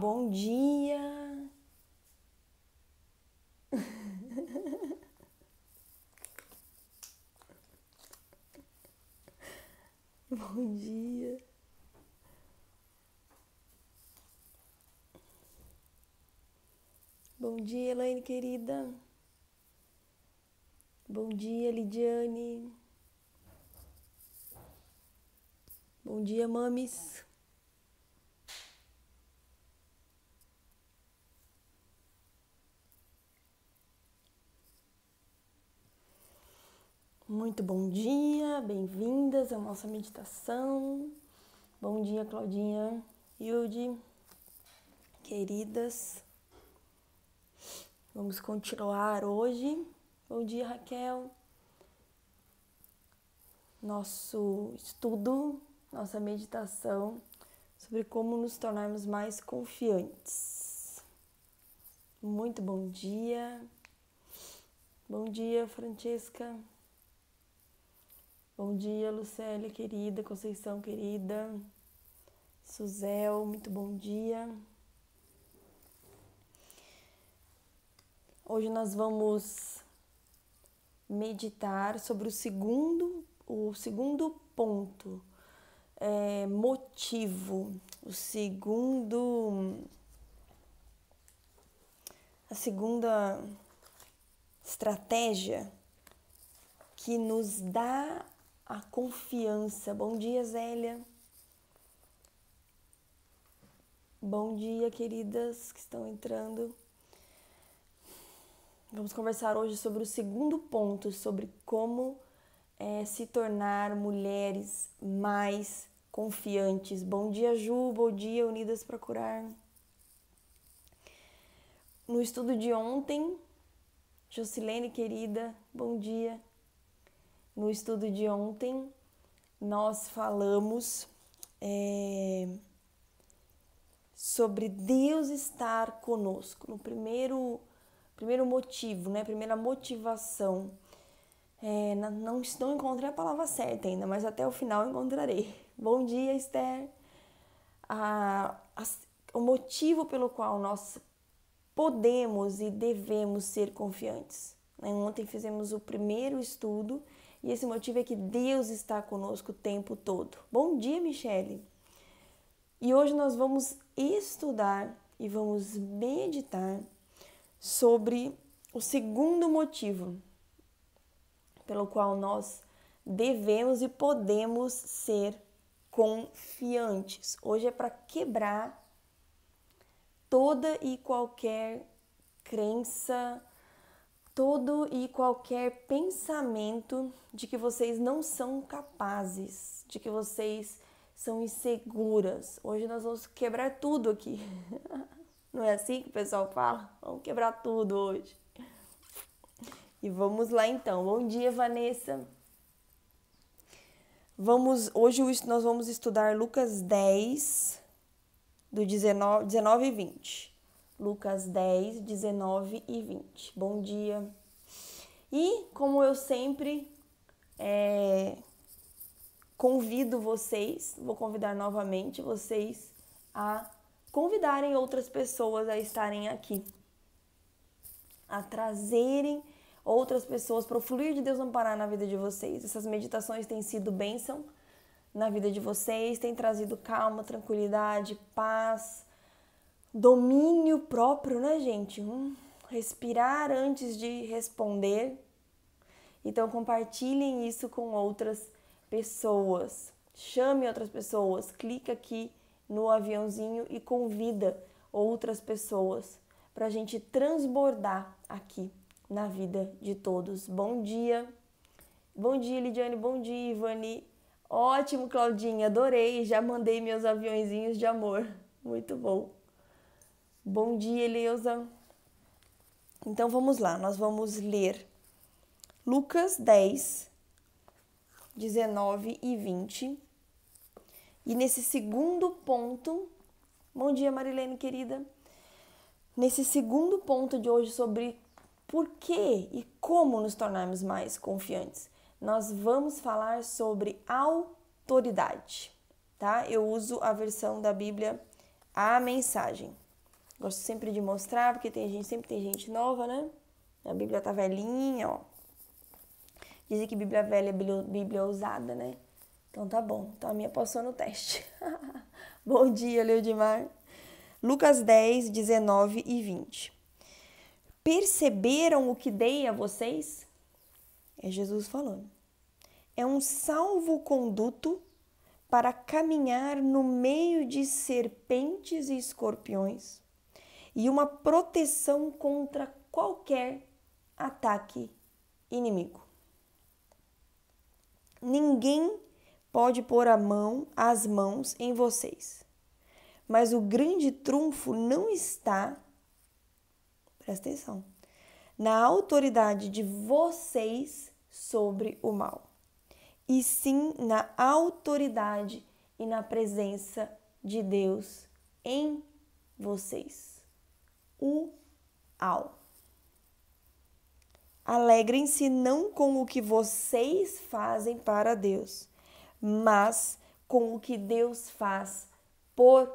Bom dia. Bom dia. Bom dia, Elaine querida. Bom dia, Lidiane. Bom dia, mames. Muito bom dia, bem-vindas à nossa meditação. Bom dia, Claudinha, Hilde, queridas. Vamos continuar hoje. Bom dia, Raquel. Nosso estudo, nossa meditação sobre como nos tornarmos mais confiantes. Muito bom dia. Bom dia, Francesca. Bom dia, Lucélia querida, Conceição querida, Suzel, muito bom dia. Hoje nós vamos meditar sobre o segundo, o segundo ponto, é, motivo, o segundo, a segunda estratégia que nos dá a confiança. Bom dia, Zélia. Bom dia, queridas que estão entrando. Vamos conversar hoje sobre o segundo ponto, sobre como é, se tornar mulheres mais confiantes. Bom dia, Ju. Bom dia, Unidas para Curar. No estudo de ontem, Jocilene, querida, bom dia. No estudo de ontem, nós falamos é, sobre Deus estar conosco. No primeiro, primeiro motivo, né? Primeira motivação. É, não, não encontrei a palavra certa ainda, mas até o final encontrarei. Bom dia, Esther. A, a, o motivo pelo qual nós podemos e devemos ser confiantes. Né? Ontem fizemos o primeiro estudo e esse motivo é que Deus está conosco o tempo todo. Bom dia, Michele! E hoje nós vamos estudar e vamos meditar sobre o segundo motivo pelo qual nós devemos e podemos ser confiantes. Hoje é para quebrar toda e qualquer crença, todo e qualquer pensamento de que vocês não são capazes, de que vocês são inseguras. Hoje nós vamos quebrar tudo aqui. Não é assim que o pessoal fala? Vamos quebrar tudo hoje. E vamos lá então. Bom dia, Vanessa. Vamos, hoje nós vamos estudar Lucas 10 do 19, 19 e 20. Lucas 10, 19 e 20. Bom dia. E como eu sempre é, convido vocês, vou convidar novamente vocês a convidarem outras pessoas a estarem aqui, a trazerem outras pessoas para o fluir de Deus amparar na vida de vocês. Essas meditações têm sido bênção na vida de vocês, têm trazido calma, tranquilidade, paz domínio próprio, né, gente? respirar antes de responder. Então, compartilhem isso com outras pessoas. Chame outras pessoas. Clica aqui no aviãozinho e convida outras pessoas para a gente transbordar aqui na vida de todos. Bom dia. Bom dia, Lidiane. Bom dia, Ivani. Ótimo, Claudinha. Adorei. Já mandei meus aviãozinhos de amor. Muito bom. Bom dia, Eleusa. Então vamos lá, nós vamos ler Lucas 10, 19 e 20. E nesse segundo ponto, bom dia, Marilene querida. Nesse segundo ponto de hoje sobre por que e como nos tornarmos mais confiantes, nós vamos falar sobre autoridade, tá? Eu uso a versão da Bíblia, a mensagem. Gosto sempre de mostrar, porque tem gente, sempre tem gente nova, né? A Bíblia tá velhinha, ó. Dizem que Bíblia velha é Bíblia ousada, né? Então tá bom. Então a minha passou no teste. bom dia, Leodimar. Lucas 10, 19 e 20. Perceberam o que dei a vocês? É Jesus falando. É um salvo-conduto para caminhar no meio de serpentes e escorpiões e uma proteção contra qualquer ataque inimigo. Ninguém pode pôr a mão, as mãos em vocês. Mas o grande trunfo não está, presta atenção, na autoridade de vocês sobre o mal, e sim na autoridade e na presença de Deus em vocês o ao. Alegrem-se não com o que vocês fazem para Deus, mas com o que Deus faz por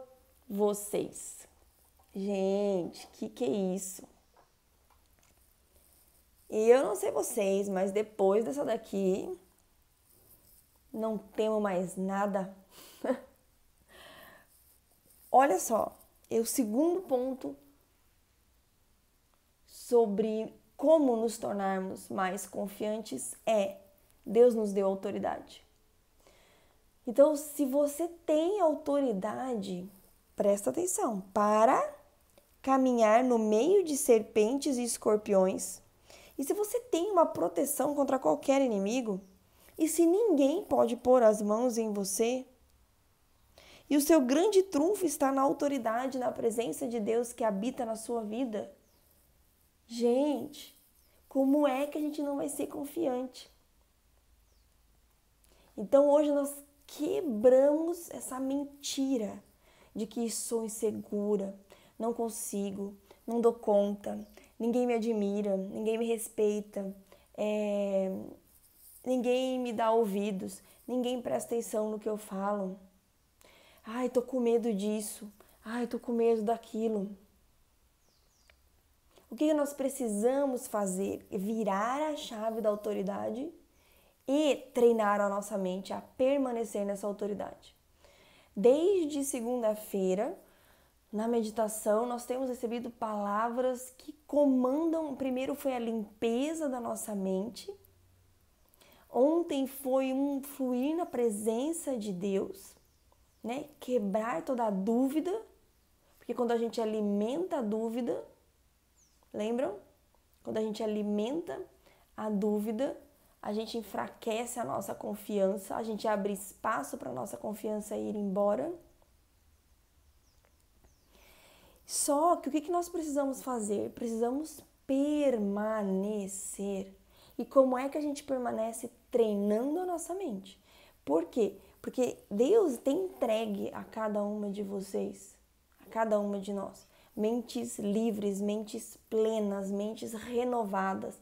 vocês. Gente, que que é isso? E eu não sei vocês, mas depois dessa daqui, não temo mais nada. Olha só, é o segundo ponto sobre como nos tornarmos mais confiantes é: Deus nos deu autoridade. Então, se você tem autoridade, presta atenção, para caminhar no meio de serpentes e escorpiões, e se você tem uma proteção contra qualquer inimigo, e se ninguém pode pôr as mãos em você, e o seu grande trunfo está na autoridade, na presença de Deus que habita na sua vida. Gente, como é que a gente não vai ser confiante? Então hoje nós quebramos essa mentira de que sou insegura, não consigo, não dou conta, ninguém me admira, ninguém me respeita, é... ninguém me dá ouvidos, ninguém presta atenção no que eu falo. Ai, tô com medo disso. Ai, tô com medo daquilo. O que nós precisamos fazer? Virar a chave da autoridade e treinar a nossa mente a permanecer nessa autoridade. Desde segunda-feira, na meditação, nós temos recebido palavras que comandam. Primeiro foi a limpeza da nossa mente. Ontem foi um fluir na presença de Deus, né? Quebrar toda a dúvida, porque quando a gente alimenta a dúvida, Lembram? Quando a gente alimenta a dúvida, a gente enfraquece a nossa confiança, a gente abre espaço para a nossa confiança ir embora. Só que o que nós precisamos fazer? Precisamos permanecer. E como é que a gente permanece treinando a nossa mente? Por quê? Porque Deus tem entregue a cada uma de vocês, a cada uma de nós, mentes livres, mentes plenas, mentes renovadas.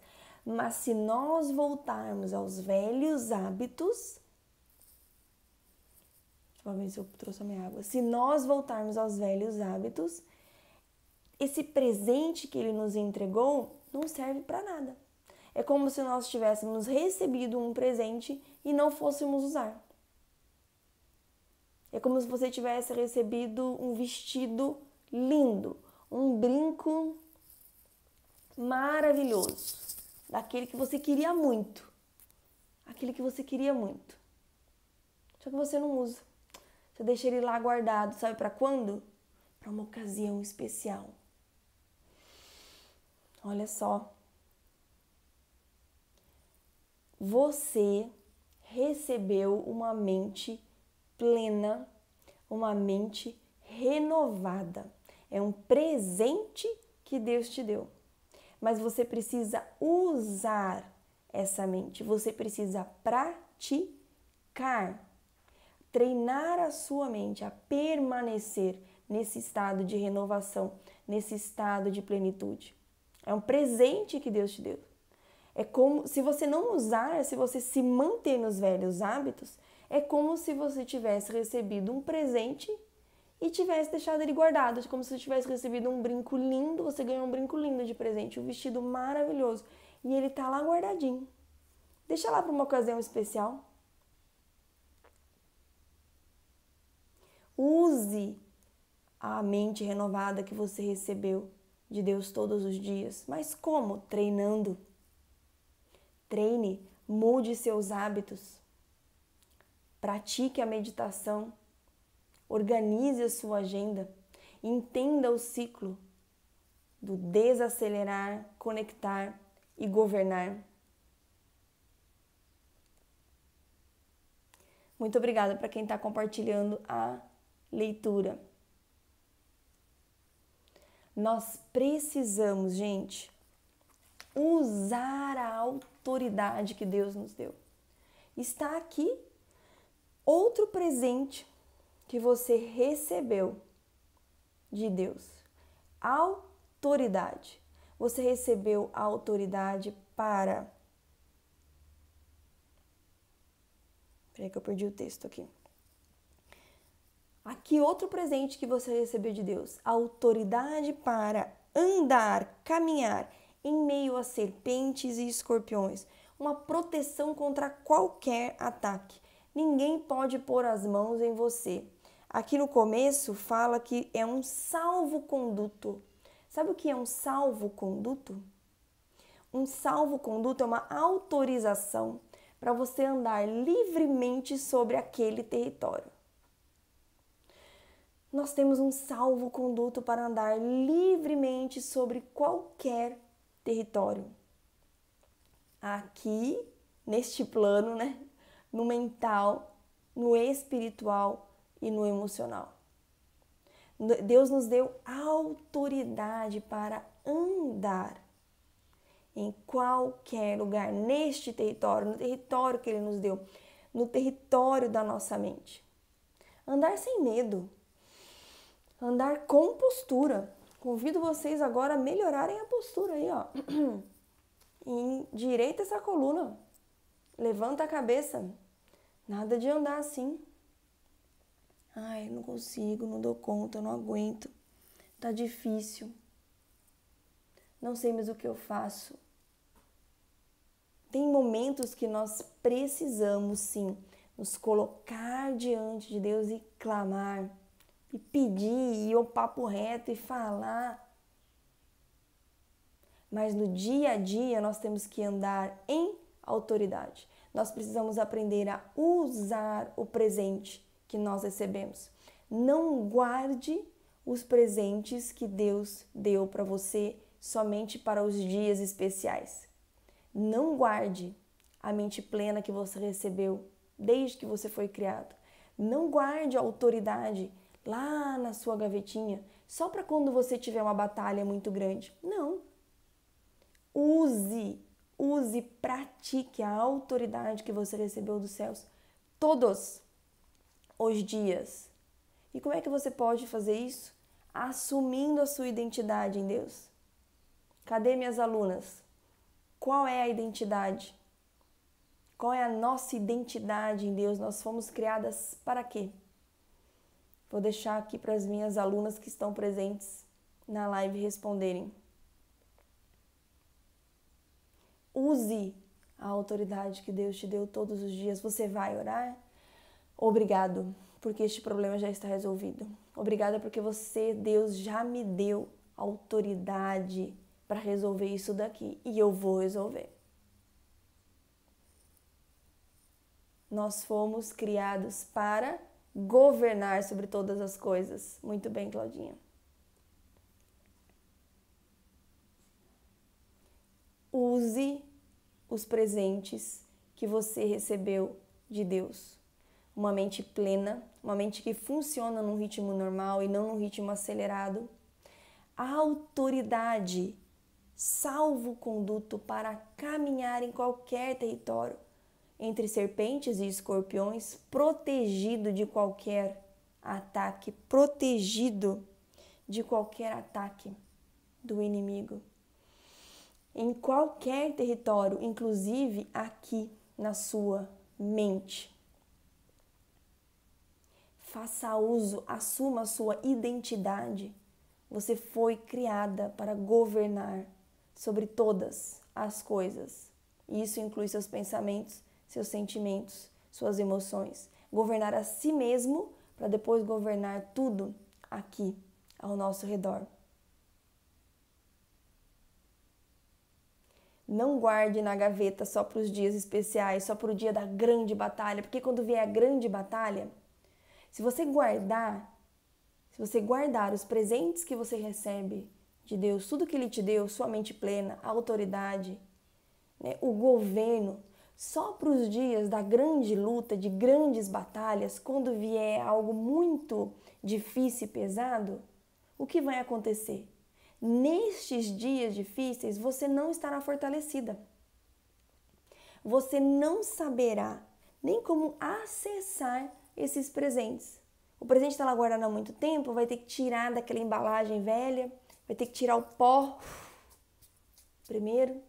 Mas se nós voltarmos aos velhos hábitos, deixa eu ver se eu trouxe a minha água. Se nós voltarmos aos velhos hábitos, esse presente que ele nos entregou não serve para nada. É como se nós tivéssemos recebido um presente e não fôssemos usar. É como se você tivesse recebido um vestido lindo, um brinco maravilhoso, daquele que você queria muito, aquele que você queria muito. Só que você não usa. Você deixa ele lá guardado, sabe para quando? Para uma ocasião especial. Olha só. Você recebeu uma mente plena, uma mente renovada é um presente que Deus te deu. Mas você precisa usar essa mente, você precisa praticar, treinar a sua mente a permanecer nesse estado de renovação, nesse estado de plenitude. É um presente que Deus te deu. É como se você não usar, se você se manter nos velhos hábitos, é como se você tivesse recebido um presente e tivesse deixado ele guardado, como se você tivesse recebido um brinco lindo, você ganhou um brinco lindo de presente, um vestido maravilhoso, e ele tá lá guardadinho. Deixa lá para uma ocasião especial. Use a mente renovada que você recebeu de Deus todos os dias. Mas como? Treinando. Treine, mude seus hábitos. Pratique a meditação Organize a sua agenda. Entenda o ciclo do desacelerar, conectar e governar. Muito obrigada para quem está compartilhando a leitura. Nós precisamos, gente, usar a autoridade que Deus nos deu. Está aqui outro presente que você recebeu de Deus. Autoridade. Você recebeu a autoridade para. Peraí que eu perdi o texto aqui. Aqui outro presente que você recebeu de Deus, autoridade para andar, caminhar em meio a serpentes e escorpiões, uma proteção contra qualquer ataque. Ninguém pode pôr as mãos em você. Aqui no começo fala que é um salvo-conduto. Sabe o que é um salvo-conduto? Um salvo-conduto é uma autorização para você andar livremente sobre aquele território. Nós temos um salvo-conduto para andar livremente sobre qualquer território. Aqui, neste plano, né? No mental, no espiritual, e no emocional. Deus nos deu autoridade para andar em qualquer lugar, neste território, no território que Ele nos deu, no território da nossa mente. Andar sem medo, andar com postura. Convido vocês agora a melhorarem a postura aí, ó. E direita essa coluna, levanta a cabeça. Nada de andar assim. Ai, não consigo, não dou conta, não aguento. Tá difícil. Não sei mais o que eu faço. Tem momentos que nós precisamos sim nos colocar diante de Deus e clamar, e pedir, e ir papo reto e falar. Mas no dia a dia nós temos que andar em autoridade. Nós precisamos aprender a usar o presente que nós recebemos. Não guarde os presentes que Deus deu para você somente para os dias especiais. Não guarde a mente plena que você recebeu desde que você foi criado. Não guarde a autoridade lá na sua gavetinha só para quando você tiver uma batalha muito grande. Não. Use, use, pratique a autoridade que você recebeu dos céus. Todos os dias. E como é que você pode fazer isso? Assumindo a sua identidade em Deus. Cadê minhas alunas? Qual é a identidade? Qual é a nossa identidade em Deus? Nós fomos criadas para quê? Vou deixar aqui para as minhas alunas que estão presentes na live responderem. Use a autoridade que Deus te deu todos os dias. Você vai orar? Obrigado, porque este problema já está resolvido. Obrigada, porque você, Deus, já me deu autoridade para resolver isso daqui e eu vou resolver. Nós fomos criados para governar sobre todas as coisas. Muito bem, Claudinha. Use os presentes que você recebeu de Deus uma mente plena, uma mente que funciona num ritmo normal e não num ritmo acelerado. A autoridade, salvo conduto para caminhar em qualquer território, entre serpentes e escorpiões, protegido de qualquer ataque, protegido de qualquer ataque do inimigo. Em qualquer território, inclusive aqui na sua mente faça uso, assuma a sua identidade. Você foi criada para governar sobre todas as coisas. E isso inclui seus pensamentos, seus sentimentos, suas emoções. Governar a si mesmo para depois governar tudo aqui ao nosso redor. Não guarde na gaveta só para os dias especiais, só para o dia da grande batalha, porque quando vier a grande batalha, se você guardar, se você guardar os presentes que você recebe de Deus, tudo que Ele te deu, sua mente plena, a autoridade, né, o governo, só para os dias da grande luta, de grandes batalhas, quando vier algo muito difícil e pesado, o que vai acontecer? Nestes dias difíceis, você não estará fortalecida. Você não saberá nem como acessar esses presentes. O presente está lá guardado há muito tempo, vai ter que tirar daquela embalagem velha, vai ter que tirar o pó primeiro,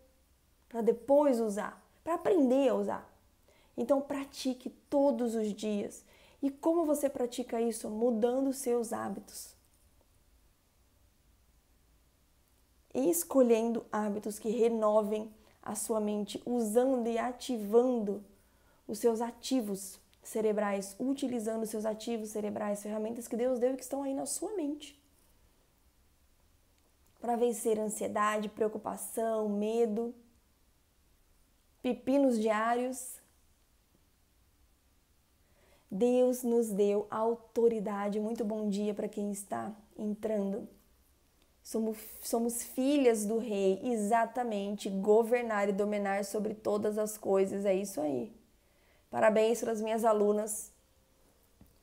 para depois usar, para aprender a usar. Então pratique todos os dias. E como você pratica isso? Mudando seus hábitos. E escolhendo hábitos que renovem a sua mente, usando e ativando os seus ativos cerebrais, utilizando seus ativos cerebrais, ferramentas que Deus deu e que estão aí na sua mente. Para vencer ansiedade, preocupação, medo, pepinos diários. Deus nos deu autoridade. Muito bom dia para quem está entrando. Somos, somos, filhas do rei, exatamente. Governar e dominar sobre todas as coisas, é isso aí. Parabéns para as minhas alunas.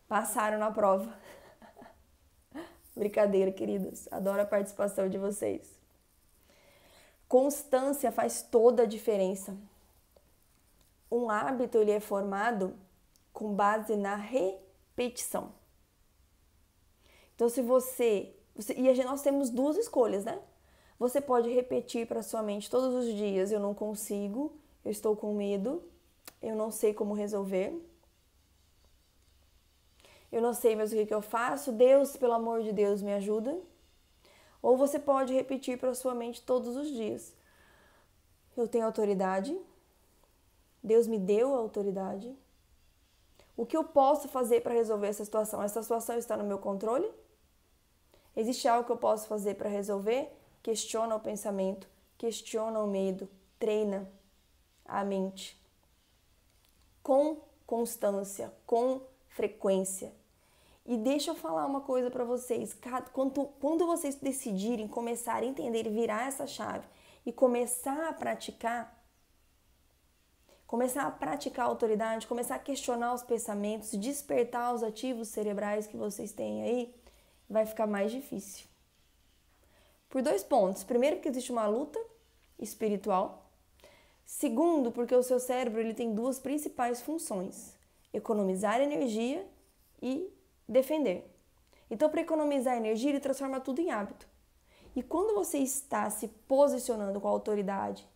Passaram na prova. Brincadeira, queridas. Adoro a participação de vocês. Constância faz toda a diferença. Um hábito ele é formado com base na repetição. Então, se você, você e nós temos duas escolhas, né? Você pode repetir para sua mente todos os dias: eu não consigo, eu estou com medo, eu não sei como resolver. Eu não sei mais o que, que eu faço. Deus, pelo amor de Deus, me ajuda. Ou você pode repetir para sua mente todos os dias: Eu tenho autoridade. Deus me deu a autoridade. O que eu posso fazer para resolver essa situação? Essa situação está no meu controle? Existe algo que eu posso fazer para resolver? Questiona o pensamento, questiona o medo, treina a mente com constância, com frequência. E deixa eu falar uma coisa para vocês: quando vocês decidirem começar a entender e virar essa chave e começar a praticar, começar a praticar a autoridade, começar a questionar os pensamentos, despertar os ativos cerebrais que vocês têm aí, vai ficar mais difícil. Por dois pontos. Primeiro, que existe uma luta espiritual Segundo, porque o seu cérebro ele tem duas principais funções: economizar energia e defender. Então, para economizar energia, ele transforma tudo em hábito. E quando você está se posicionando com a autoridade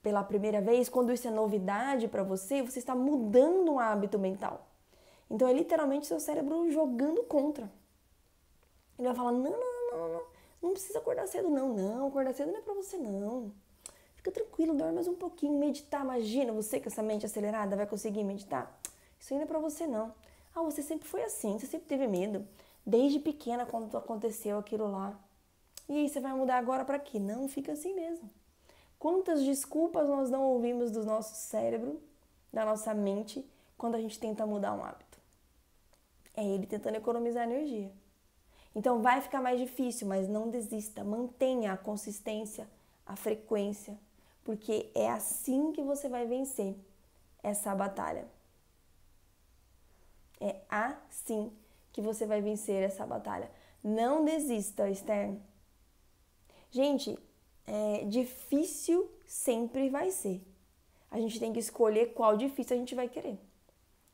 pela primeira vez, quando isso é novidade para você, você está mudando um hábito mental. Então, é literalmente seu cérebro jogando contra. Ele vai falar: não, não, não, não, não precisa acordar cedo, não, não, acordar cedo não é para você, não. Fica tranquilo, dorme mais um pouquinho, meditar. Imagina você com essa mente acelerada vai conseguir meditar? Isso ainda é para você não. Ah, você sempre foi assim, você sempre teve medo. Desde pequena, quando aconteceu aquilo lá. E aí, você vai mudar agora para quê? Não, fica assim mesmo. Quantas desculpas nós não ouvimos do nosso cérebro, da nossa mente, quando a gente tenta mudar um hábito? É ele tentando economizar energia. Então vai ficar mais difícil, mas não desista, mantenha a consistência, a frequência, porque é assim que você vai vencer essa batalha. É assim que você vai vencer essa batalha. Não desista, Esther. Gente, é, difícil sempre vai ser. A gente tem que escolher qual difícil a gente vai querer.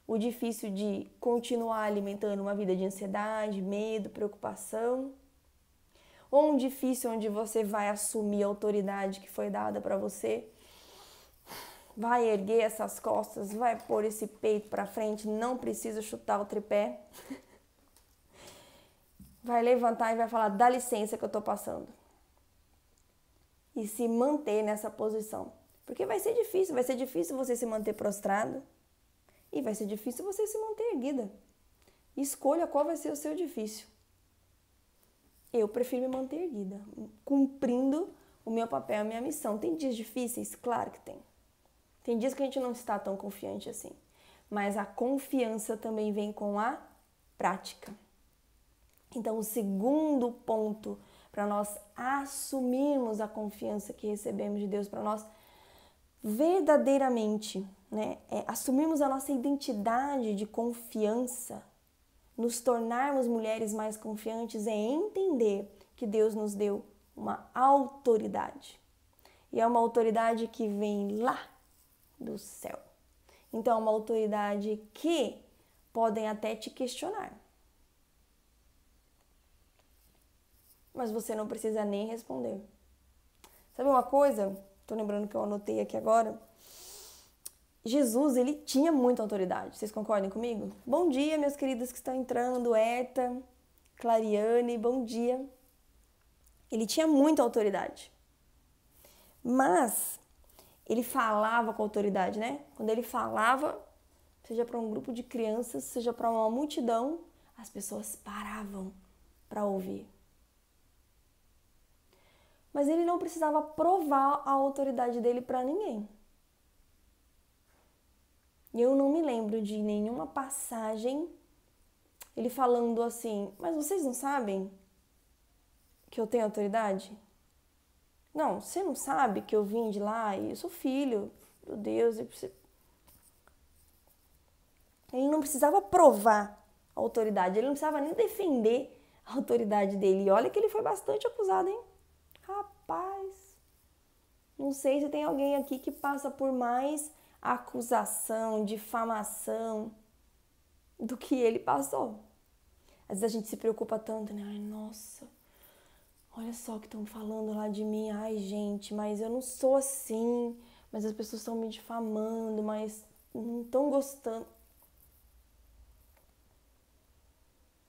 O difícil de continuar alimentando uma vida de ansiedade, medo, preocupação ou um difícil onde você vai assumir a autoridade que foi dada para você. Vai erguer essas costas, vai pôr esse peito para frente, não precisa chutar o tripé. Vai levantar e vai falar: "Dá licença que eu tô passando". E se manter nessa posição. Porque vai ser difícil, vai ser difícil você se manter prostrado e vai ser difícil você se manter erguida. Escolha qual vai ser o seu difícil eu prefiro me manter erguida, cumprindo o meu papel, a minha missão. Tem dias difíceis? Claro que tem. Tem dias que a gente não está tão confiante assim. Mas a confiança também vem com a prática. Então, o segundo ponto para nós assumirmos a confiança que recebemos de Deus, para nós verdadeiramente né, é assumirmos a nossa identidade de confiança, nos tornarmos mulheres mais confiantes é entender que Deus nos deu uma autoridade. E é uma autoridade que vem lá do céu. Então, é uma autoridade que podem até te questionar. Mas você não precisa nem responder. Sabe uma coisa? Tô lembrando que eu anotei aqui agora. Jesus, ele tinha muita autoridade. Vocês concordam comigo? Bom dia, meus queridos que estão entrando, Erta, Clariane, bom dia. Ele tinha muita autoridade. Mas ele falava com autoridade, né? Quando ele falava, seja para um grupo de crianças, seja para uma multidão, as pessoas paravam para ouvir. Mas ele não precisava provar a autoridade dele para ninguém. Eu não me lembro de nenhuma passagem ele falando assim: Mas vocês não sabem que eu tenho autoridade? Não, você não sabe que eu vim de lá e eu sou filho do Deus. E... Ele não precisava provar a autoridade, ele não precisava nem defender a autoridade dele. E olha que ele foi bastante acusado, hein? Rapaz, não sei se tem alguém aqui que passa por mais acusação, difamação do que ele passou. Às vezes a gente se preocupa tanto, né? Ai, nossa, olha só o que estão falando lá de mim. Ai, gente, mas eu não sou assim. Mas as pessoas estão me difamando, mas não estão gostando.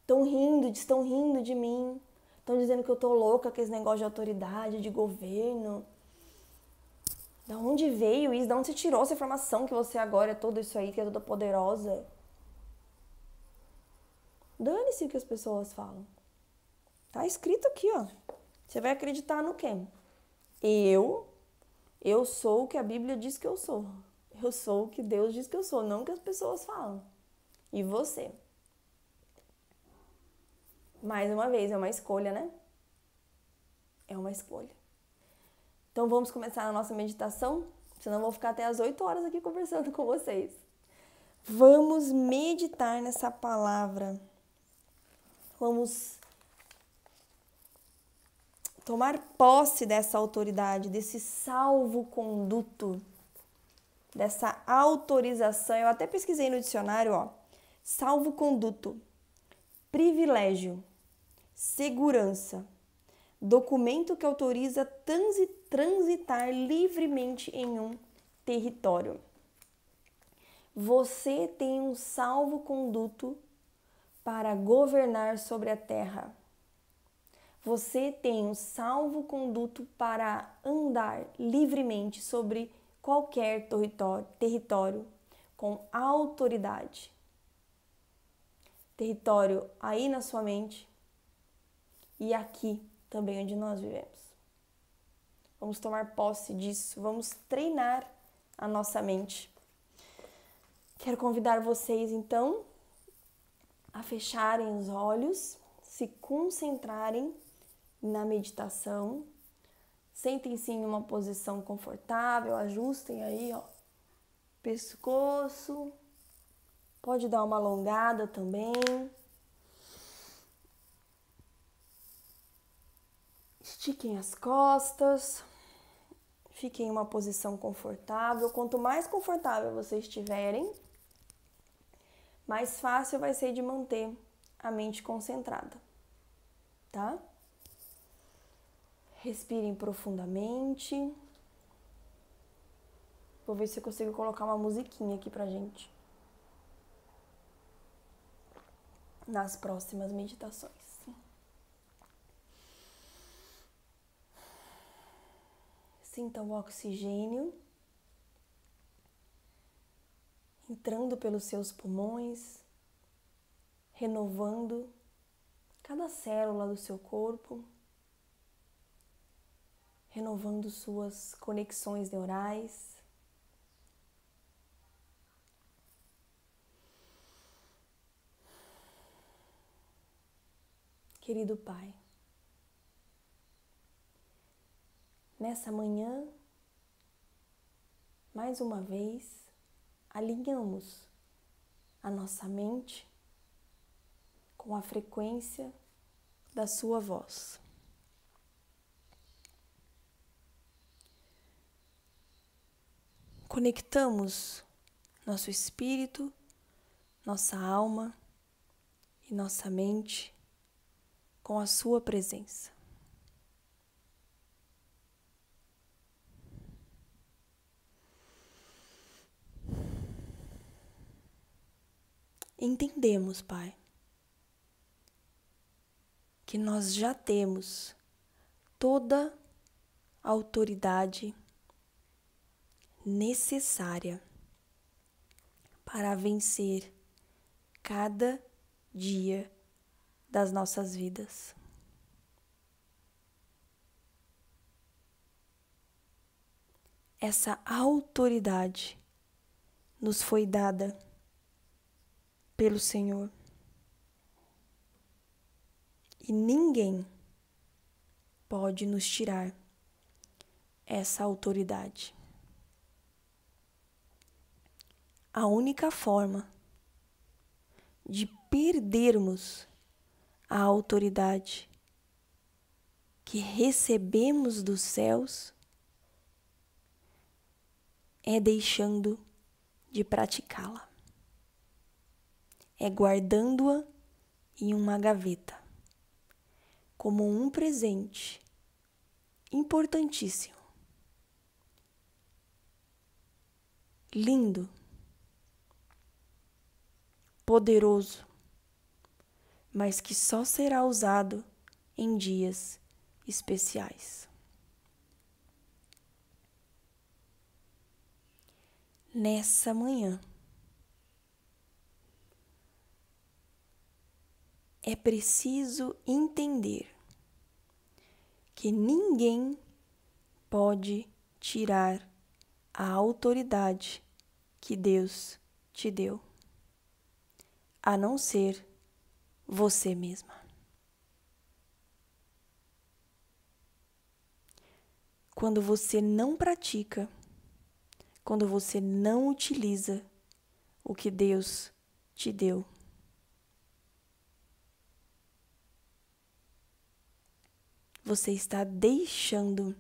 Estão rindo, estão rindo de mim. Estão dizendo que eu tô louca com esse negócio de autoridade, de governo. Da onde veio isso? Da onde você tirou essa informação que você agora é tudo isso aí, que é toda poderosa? Dane-se o que as pessoas falam. Tá escrito aqui, ó. Você vai acreditar no quê? Eu, eu sou o que a Bíblia diz que eu sou. Eu sou o que Deus diz que eu sou, não o que as pessoas falam. E você? Mais uma vez, é uma escolha, né? É uma escolha. Então vamos começar a nossa meditação, senão vou ficar até as 8 horas aqui conversando com vocês. Vamos meditar nessa palavra. Vamos tomar posse dessa autoridade, desse salvo-conduto, dessa autorização. Eu até pesquisei no dicionário, ó. Salvo-conduto, privilégio, segurança, documento que autoriza transitar transitar livremente em um território. Você tem um salvo-conduto para governar sobre a terra. Você tem um salvo-conduto para andar livremente sobre qualquer território, território com autoridade. Território aí na sua mente e aqui também onde nós vivemos. Vamos tomar posse disso, vamos treinar a nossa mente. Quero convidar vocês então a fecharem os olhos, se concentrarem na meditação. Sentem-se em uma posição confortável, ajustem aí, ó, pescoço. Pode dar uma alongada também. Estiquem as costas. Fiquem em uma posição confortável. Quanto mais confortável vocês estiverem, mais fácil vai ser de manter a mente concentrada, tá? Respirem profundamente. Vou ver se eu consigo colocar uma musiquinha aqui pra gente. Nas próximas meditações. Sinta o oxigênio entrando pelos seus pulmões, renovando cada célula do seu corpo, renovando suas conexões neurais. Querido Pai, Nessa manhã, mais uma vez, alinhamos a nossa mente com a frequência da sua voz. Conectamos nosso espírito, nossa alma e nossa mente com a sua presença. entendemos, Pai, que nós já temos toda a autoridade necessária para vencer cada dia das nossas vidas. Essa autoridade nos foi dada pelo Senhor. E ninguém pode nos tirar essa autoridade. A única forma de perdermos a autoridade que recebemos dos céus é deixando de praticá-la é guardando-a em uma gaveta, como um presente importantíssimo. Lindo, poderoso, mas que só será usado em dias especiais. Nessa manhã é preciso entender que ninguém pode tirar a autoridade que Deus te deu, a não ser você mesma. Quando você não pratica, quando você não utiliza o que Deus te deu você está deixando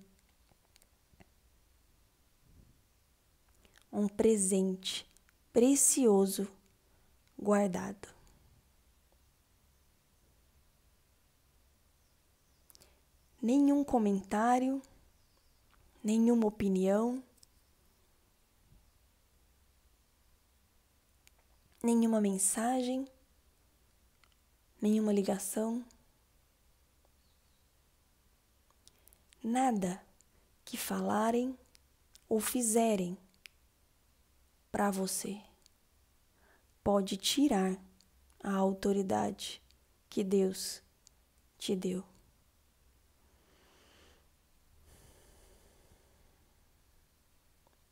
um presente precioso guardado. Nenhum comentário, nenhuma opinião, nenhuma mensagem, nenhuma ligação. nada que falarem ou fizerem para você pode tirar a autoridade que Deus te deu.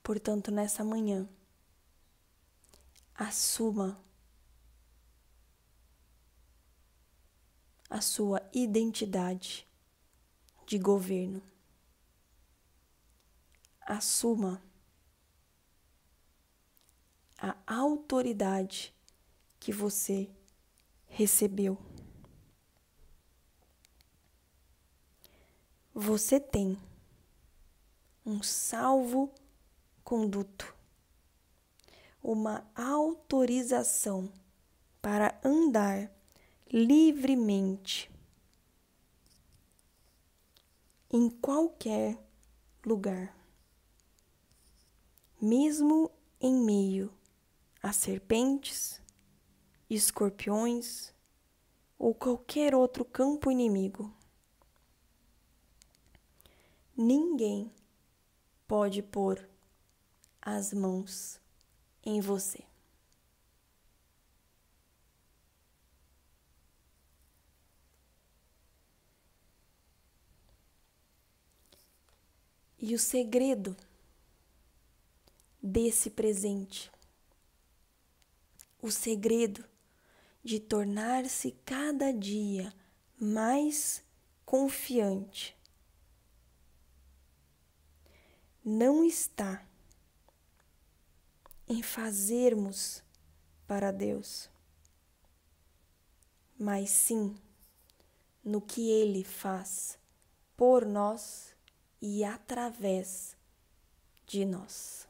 Portanto, nessa manhã, assuma a sua identidade de governo. Assuma a autoridade que você recebeu. Você tem um salvo conduto, uma autorização para andar livremente em qualquer lugar. Mesmo em meio a serpentes, escorpiões ou qualquer outro campo inimigo. Ninguém pode pôr as mãos em você. E o segredo desse presente, o segredo de tornar-se cada dia mais confiante, não está em fazermos para Deus, mas sim no que Ele faz por nós e através de nós.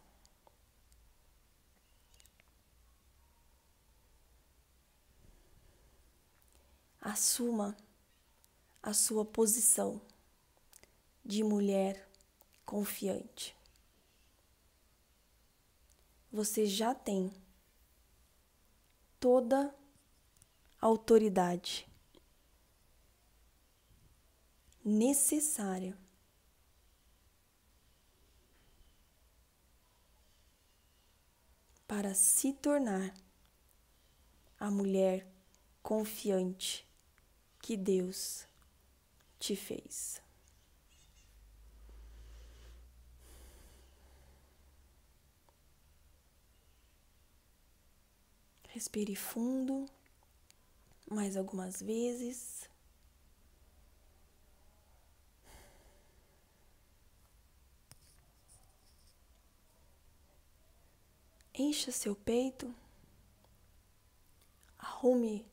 Assuma a sua posição de mulher confiante. Você já tem toda a autoridade necessária para se tornar a mulher confiante que Deus te fez. Respire fundo mais algumas vezes. Encha seu peito, arrume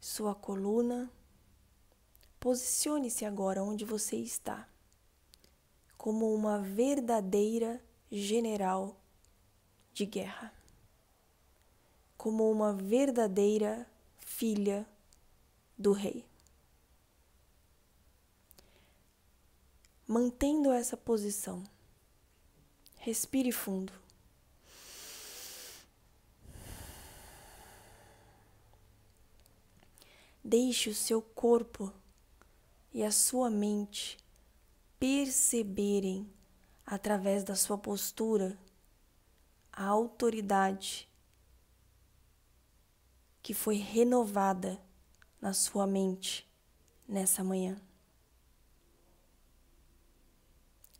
sua coluna, posicione-se agora onde você está, como uma verdadeira general de guerra, como uma verdadeira filha do rei. Mantendo essa posição, respire fundo. Deixe o seu corpo e a sua mente perceberem, através da sua postura, a autoridade que foi renovada na sua mente nessa manhã.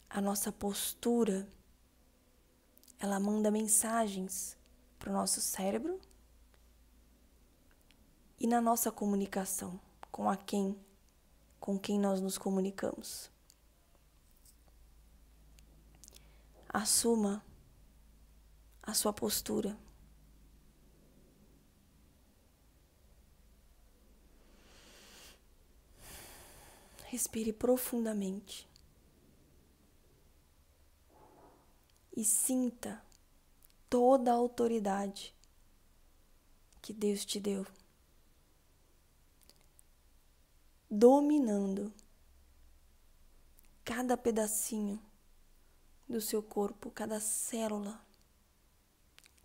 A nossa postura, ela manda mensagens para o nosso cérebro e na nossa comunicação com a quem, com quem nós nos comunicamos. Assuma a sua postura. Respire profundamente e sinta toda a autoridade que Deus te deu. dominando cada pedacinho do seu corpo, cada célula,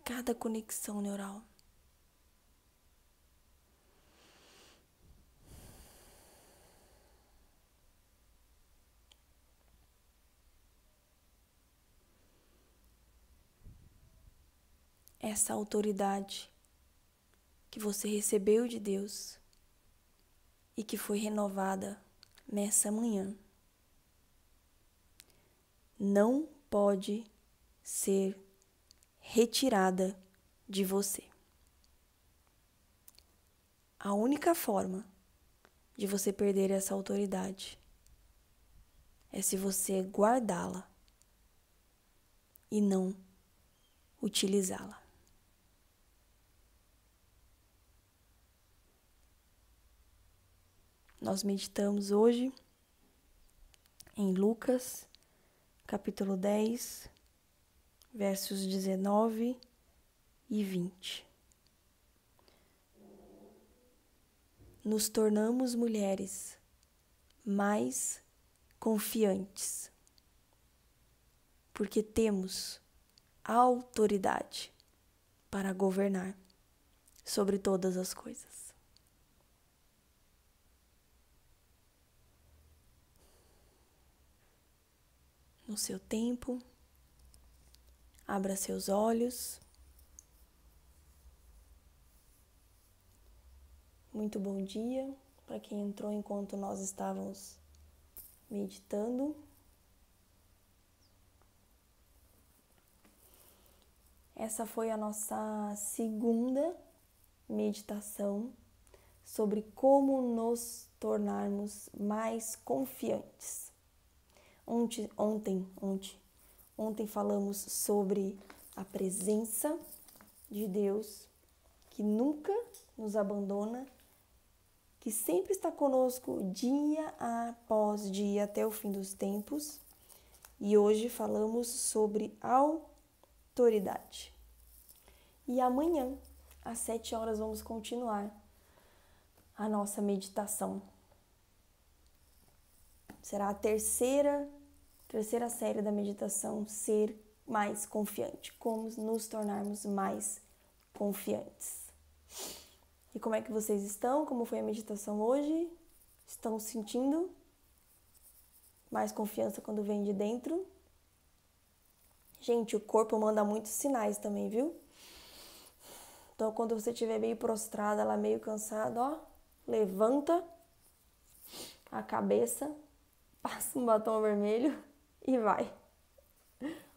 cada conexão neural. Essa autoridade que você recebeu de Deus e que foi renovada nessa manhã. Não pode ser retirada de você. A única forma de você perder essa autoridade é se você guardá-la e não utilizá-la. Nós meditamos hoje em Lucas, capítulo 10, versos 19 e 20. Nos tornamos mulheres mais confiantes, porque temos autoridade para governar sobre todas as coisas. no seu tempo. Abra seus olhos. Muito bom dia para quem entrou enquanto nós estávamos meditando. Essa foi a nossa segunda meditação sobre como nos tornarmos mais confiantes. Ontem, ontem, ontem, ontem falamos sobre a presença de Deus que nunca nos abandona, que sempre está conosco dia após dia até o fim dos tempos. E hoje falamos sobre autoridade. E amanhã, às sete horas, vamos continuar a nossa meditação. Será a terceira Terceira série da meditação: ser mais confiante. Como nos tornarmos mais confiantes. E como é que vocês estão? Como foi a meditação hoje? Estão sentindo mais confiança quando vem de dentro? Gente, o corpo manda muitos sinais também, viu? Então, quando você estiver meio prostrada, lá meio cansada, ó, levanta a cabeça, passa um batom vermelho e vai.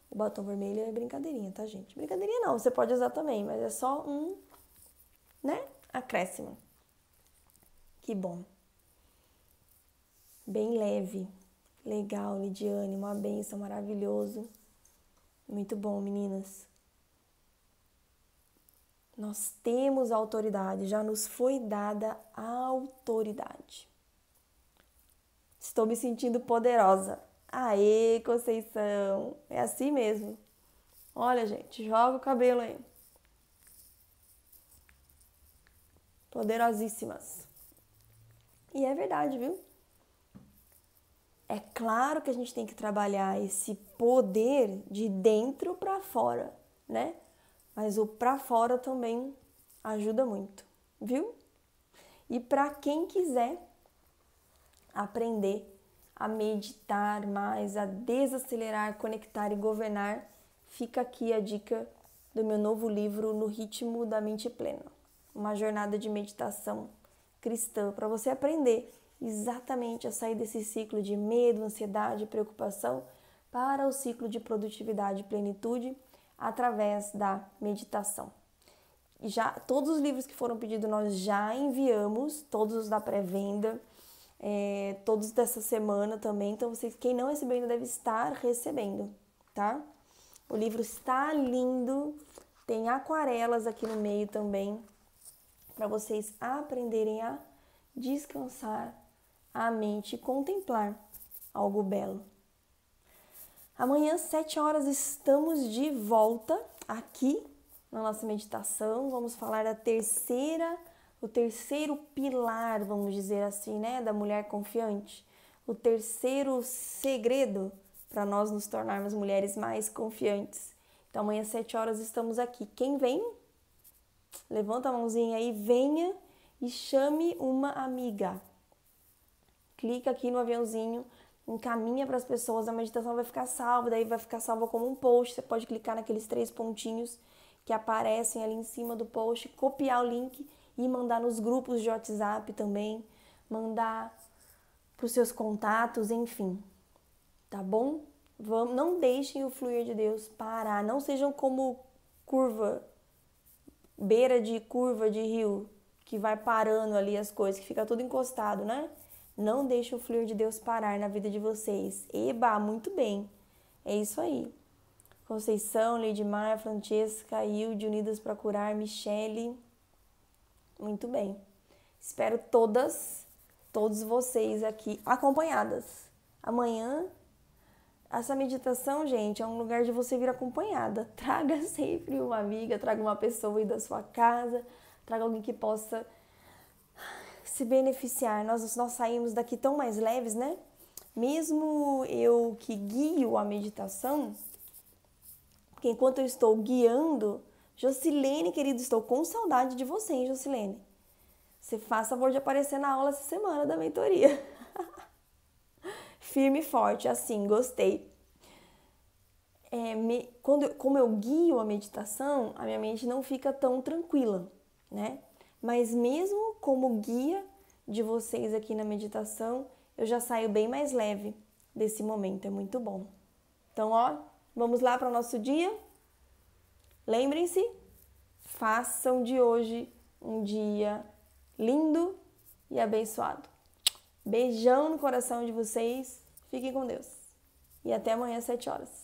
O batom vermelho é brincadeirinha, tá, gente? Brincadeirinha não, você pode usar também, mas é só um, né? Acréscimo. Que bom. Bem leve. Legal, Lidiane, uma benção, maravilhoso. Muito bom, meninas. Nós temos autoridade, já nos foi dada a autoridade. Estou me sentindo poderosa. Aê, Conceição! É assim mesmo. Olha, gente, joga o cabelo aí. Poderosíssimas. E é verdade, viu? É claro que a gente tem que trabalhar esse poder de dentro para fora, né? Mas o para fora também ajuda muito, viu? E para quem quiser aprender a meditar mais, a desacelerar, conectar e governar, fica aqui a dica do meu novo livro No Ritmo da Mente Plena, uma jornada de meditação cristã para você aprender exatamente a sair desse ciclo de medo, ansiedade, preocupação para o ciclo de produtividade e plenitude através da meditação. Já todos os livros que foram pedidos nós já enviamos, todos os da pré-venda é, todos dessa semana também. Então, vocês, quem não recebeu ainda deve estar recebendo, tá? O livro está lindo, tem aquarelas aqui no meio também, para vocês aprenderem a descansar a mente e contemplar algo belo. Amanhã, às 7 horas, estamos de volta aqui na nossa meditação. Vamos falar da terceira o terceiro pilar, vamos dizer assim, né, da mulher confiante, o terceiro segredo para nós nos tornarmos mulheres mais confiantes. Então amanhã às 7 horas estamos aqui. Quem vem? Levanta a mãozinha aí, venha e chame uma amiga. Clica aqui no aviãozinho, encaminha para as pessoas, a meditação vai ficar salva, daí vai ficar salva como um post, você pode clicar naqueles três pontinhos que aparecem ali em cima do post, copiar o link e mandar nos grupos de WhatsApp também, mandar para os seus contatos, enfim. Tá bom? Vamos, não deixem o fluir de Deus parar, não sejam como curva, beira de curva de rio, que vai parando ali as coisas, que fica tudo encostado, né? Não deixe o fluir de Deus parar na vida de vocês. Eba, muito bem. É isso aí. Conceição, Leidmar, Francesca, Hilde, Unidas para Curar, Michele. Muito bem. Espero todas, todos vocês aqui acompanhadas. Amanhã, essa meditação, gente, é um lugar de você vir acompanhada. Traga sempre uma amiga, traga uma pessoa aí da sua casa, traga alguém que possa se beneficiar. Nós, nós saímos daqui tão mais leves, né? Mesmo eu que guio a meditação, porque enquanto eu estou guiando, Jocilene, querido, estou com saudade de você, hein, Jocilene? Você faz favor de aparecer na aula essa semana da mentoria. Firme e forte, assim, gostei. É, me, quando, como eu guio a meditação, a minha mente não fica tão tranquila, né? Mas mesmo como guia de vocês aqui na meditação, eu já saio bem mais leve desse momento, é muito bom. Então, ó, vamos lá para o nosso dia? Lembrem-se, façam de hoje um dia lindo e abençoado. Beijão no coração de vocês, fiquem com Deus e até amanhã às 7 horas.